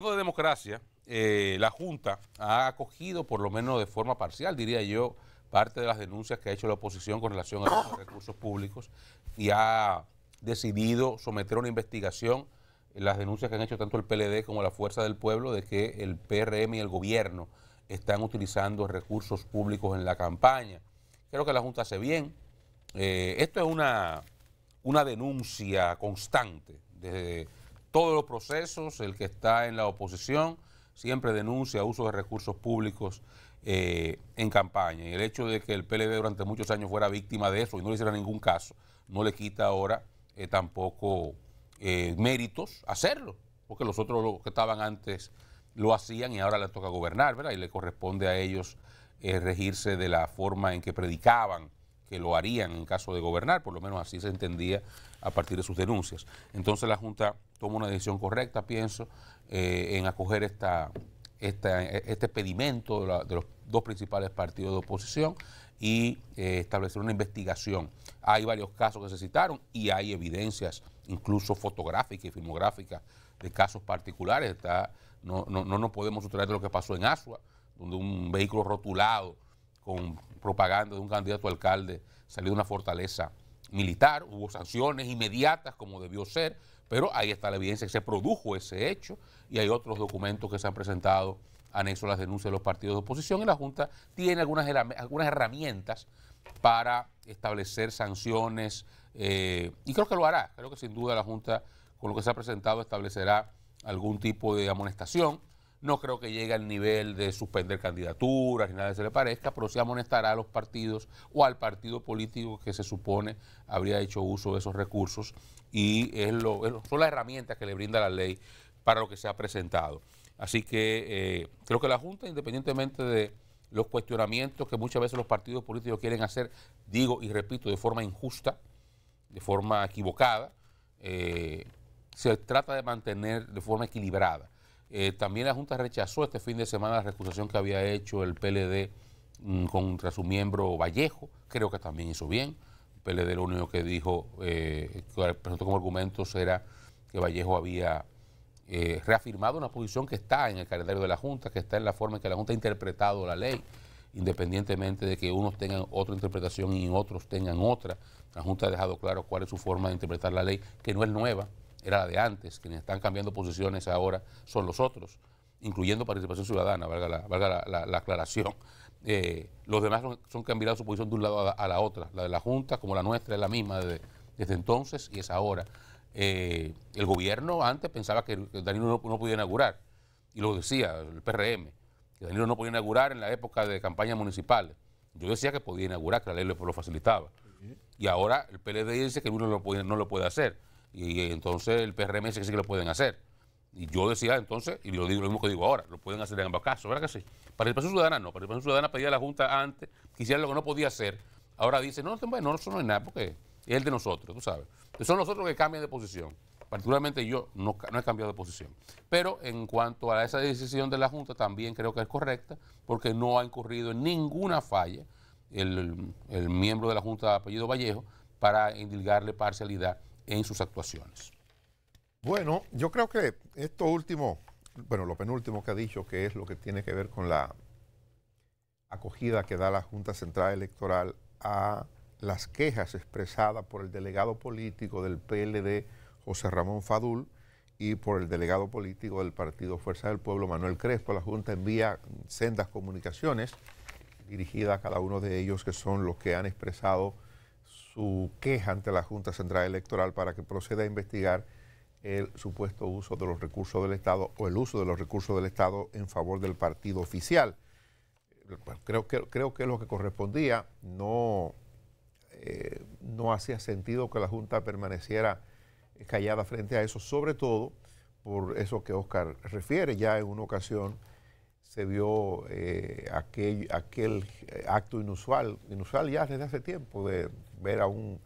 de democracia, eh, la Junta ha acogido, por lo menos de forma parcial, diría yo, parte de las denuncias que ha hecho la oposición con relación a los recursos públicos y ha decidido someter a una investigación las denuncias que han hecho tanto el PLD como la Fuerza del Pueblo de que el PRM y el gobierno están utilizando recursos públicos en la campaña. Creo que la Junta hace bien. Eh, esto es una, una denuncia constante desde todos los procesos, el que está en la oposición siempre denuncia uso de recursos públicos eh, en campaña. Y el hecho de que el PLD durante muchos años fuera víctima de eso y no le hiciera ningún caso, no le quita ahora eh, tampoco eh, méritos hacerlo, porque los otros que estaban antes lo hacían y ahora le toca gobernar, ¿verdad? Y le corresponde a ellos regirse de la forma en que predicaban que lo harían en caso de gobernar, por lo menos así se entendía a partir de sus denuncias. Entonces la Junta toma una decisión correcta, pienso, eh, en acoger esta, este pedimento de, los dos principales partidos de oposición y eh, establecer una investigación. Hay varios casos que se citaron y hay evidencias, incluso fotográficas y filmográficas, de casos particulares. Está, no, no, no nos podemos sustraer de lo que pasó en Asua, donde un vehículo rotulado con propaganda de un candidato a alcalde salió de una fortaleza militar, hubo sanciones inmediatas como debió ser, pero ahí está la evidencia que se produjo ese hecho y hay otros documentos que se han presentado anexos a las denuncias de los partidos de oposición y la Junta tiene algunas, algunas herramientas para establecer sanciones eh, y creo que lo hará, creo que sin duda la Junta con lo que se ha presentado establecerá algún tipo de amonestación. No creo que llegue al nivel de suspender candidaturas ni nada se le parezca, pero se amonestará a los partidos o al partido político que se supone habría hecho uso de esos recursos y es son las herramientas que le brinda la ley para lo que se ha presentado. Así que eh, creo que la Junta, independientemente de los cuestionamientos que muchas veces los partidos políticos quieren hacer, digo y repito, de forma injusta, de forma equivocada, eh, se trata de mantener de forma equilibrada eh, también la Junta rechazó este fin de semana la recusación que había hecho el PLD mm, contra su miembro Vallejo. Creo que también hizo bien. El PLD lo único que dijo, eh, que presentó como argumentos era que Vallejo había eh, reafirmado una posición que está en el calendario de la Junta, que está en la forma en que la Junta ha interpretado la ley, independientemente de que unos tengan otra interpretación y otros tengan otra. La Junta ha dejado claro cuál es su forma de interpretar la ley, que no es nueva era la de antes, quienes están cambiando posiciones ahora son los otros, incluyendo participación ciudadana, valga la, valga la, aclaración. Eh, los demás son, que han virado su posición de un lado a, la, otra, la de la Junta como la nuestra es la misma desde, entonces y es ahora. Eh, el gobierno antes pensaba que Danilo no, podía inaugurar, y lo decía el PRM, que Danilo no podía inaugurar en la época de campañas municipales. Yo decía que podía inaugurar, que la ley lo, facilitaba. Y ahora el PLD dice que uno no lo puede hacer. Y entonces el PRM dice que sí que lo pueden hacer. Y yo decía entonces, y lo digo lo mismo que digo ahora, lo pueden hacer en ambos casos, ¿verdad que sí? para el el Ciudadana no, para el el Ciudadana pedía a la Junta antes, quisiera lo que no podía hacer. Ahora dice, no, no, no, eso no es nada, porque es el de nosotros, tú sabes. Son nosotros que cambian de posición. Particularmente yo no, he cambiado de posición. Pero en cuanto a esa decisión de la Junta, también creo que es correcta, porque no ha incurrido en ninguna falla el, miembro de la Junta, de apellido Vallejo, para indilgarle parcialidad en sus actuaciones. Bueno, yo creo que esto último, bueno, lo penúltimo que ha dicho, que es lo que tiene que ver con la acogida que da la Junta Central Electoral a las quejas expresadas por el delegado político del PLD, José Ramón Fadul, y por el delegado político del Partido Fuerza del Pueblo, Manuel Crespo. La Junta envía sendas comunicaciones dirigidas a cada uno de ellos, que son los que han expresado su queja ante la Junta Central Electoral para que proceda a investigar el supuesto uso de los recursos del Estado o el uso de los recursos del Estado en favor del partido oficial. Pues creo, que, creo que es lo que correspondía. No, eh, no hacía sentido que la Junta permaneciera callada frente a eso, sobre todo por eso que Oscar refiere ya en una ocasión se vio eh, aquel, aquel eh, acto inusual, inusual ya desde hace tiempo, de ver a un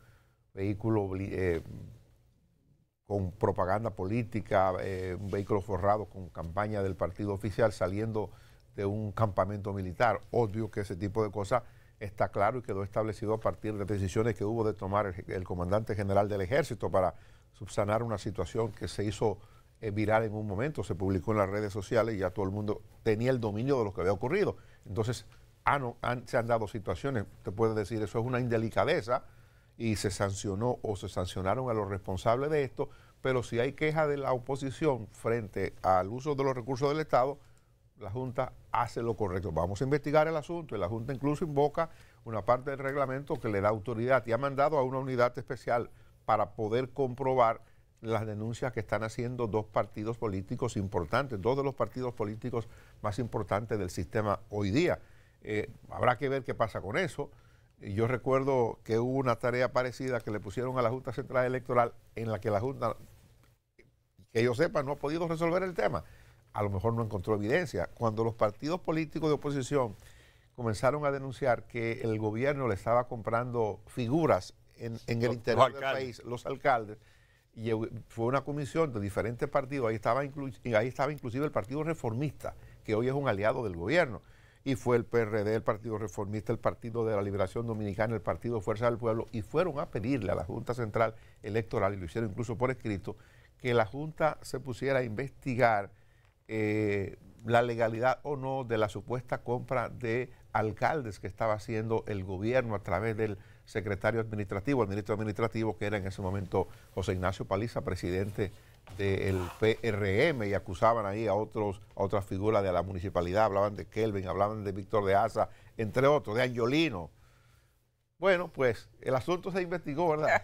vehículo eh, con propaganda política, un vehículo forrado con campaña del partido oficial saliendo de un campamento militar. Obvio que ese tipo de cosas está claro y quedó establecido a partir de decisiones que hubo de tomar el comandante general del ejército para subsanar una situación que se hizo es eh, viral en un momento, se publicó en las redes sociales y ya todo el mundo tenía el dominio de lo que había ocurrido. Entonces, ah, se han dado situaciones, te puedes decir, eso es una indelicadeza y se sancionó o se sancionaron a los responsables de esto, pero si hay queja de la oposición frente al uso de los recursos del Estado, la Junta hace lo correcto. Vamos a investigar el asunto y la Junta incluso invoca una parte del reglamento que le da autoridad y ha mandado a una unidad especial para poder comprobar las denuncias que están haciendo dos partidos políticos importantes, dos de los partidos políticos más importantes del sistema hoy día. Eh, habrá que ver qué pasa con eso. Yo recuerdo que hubo una tarea parecida que le pusieron a la Junta Central Electoral en la que la Junta, que yo sepa, no ha podido resolver el tema. A lo mejor no encontró evidencia. Cuando los partidos políticos de oposición comenzaron a denunciar que el gobierno le estaba comprando figuras en, el interior del país, los alcaldes, y fue una comisión de diferentes partidos, ahí estaba, ahí estaba inclusive el Partido Reformista, que hoy es un aliado del gobierno, y fue el PRD, el Partido Reformista, el Partido de la Liberación Dominicana, el Partido Fuerza del Pueblo, y fueron a pedirle a la Junta Central Electoral, y lo hicieron incluso por escrito, que la Junta se pusiera a investigar eh, la legalidad o no de la supuesta compra de alcaldes que estaba haciendo el gobierno a través del secretario administrativo, el ministro administrativo que era en ese momento José Ignacio Paliza, presidente del PRM y acusaban ahí a otros a otras figuras de la municipalidad, hablaban de Kelvin, hablaban de Víctor de Asa, entre otros, de Angiolino. Bueno, pues el asunto se investigó, ¿verdad?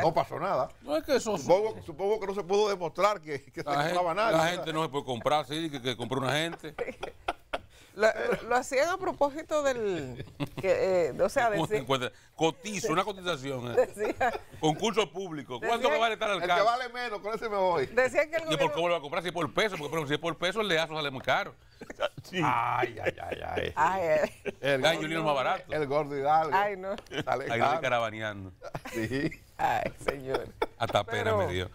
No pasó nada. No es que eso supongo, supongo que no se pudo demostrar que, que se nada. La gente no se puede comprar, sí, que, que compró una gente. Lo, hacían a propósito del. Eh, o sea, decir, Cotizo, una cotización. Eh. Concurso público. ¿Cuánto me vale estar al El que vale menos, con ese me voy. Decían que el ¿Y por cómo lo va a comprar? Si es por peso, porque si es por peso, el leazo sale muy caro. Ay, ay, ay, ay. Ay, el ay, Junior más barato. El gordo Hidalgo. Ay, no. Ahí lo caravaneando. carabaneando. Sí. Ay, señor. Hasta pera me dio.